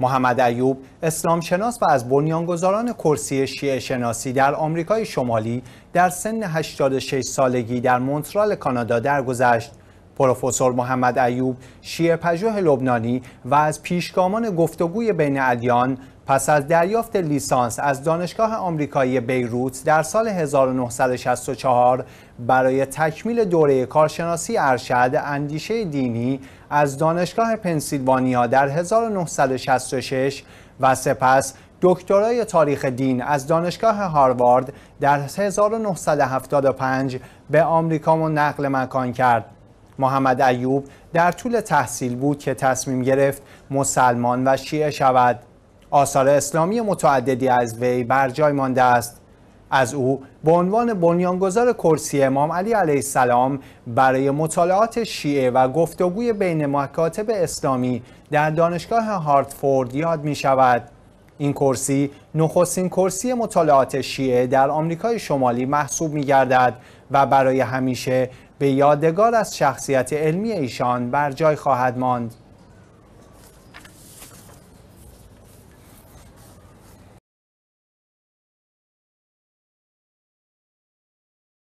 محمد ایوب اسلام شناس و از بنیانگذاران کرسی شیعه شناسی در آمریکای شمالی در سن 86 سالگی در مونترال کانادا درگذشت پروفسور محمد ایوب شیرپژوه لبنانی و از پیشگامان گفتگوی بین ادیان پس از دریافت لیسانس از دانشگاه آمریکایی بیروت در سال 1964 برای تکمیل دوره کارشناسی ارشد اندیشه دینی از دانشگاه پنسیلوانیا در 1966 و سپس دکترای تاریخ دین از دانشگاه هاروارد در 1975 به آمریکا نقل مکان کرد محمد ایوب در طول تحصیل بود که تصمیم گرفت مسلمان و شیعه شود آثار اسلامی متعددی از وی بر جای مانده است از او به عنوان بنیانگذار کرسی امام علی علیه السلام برای مطالعات شیعه و گفتگوی بین مکاتب اسلامی در دانشگاه هارتفورد یاد می شود. این کرسی نخستین کرسی مطالعات شیعه در آمریکای شمالی محسوب می گردد و برای همیشه به یادگار از شخصیت علمی ایشان بر جای خواهد ماند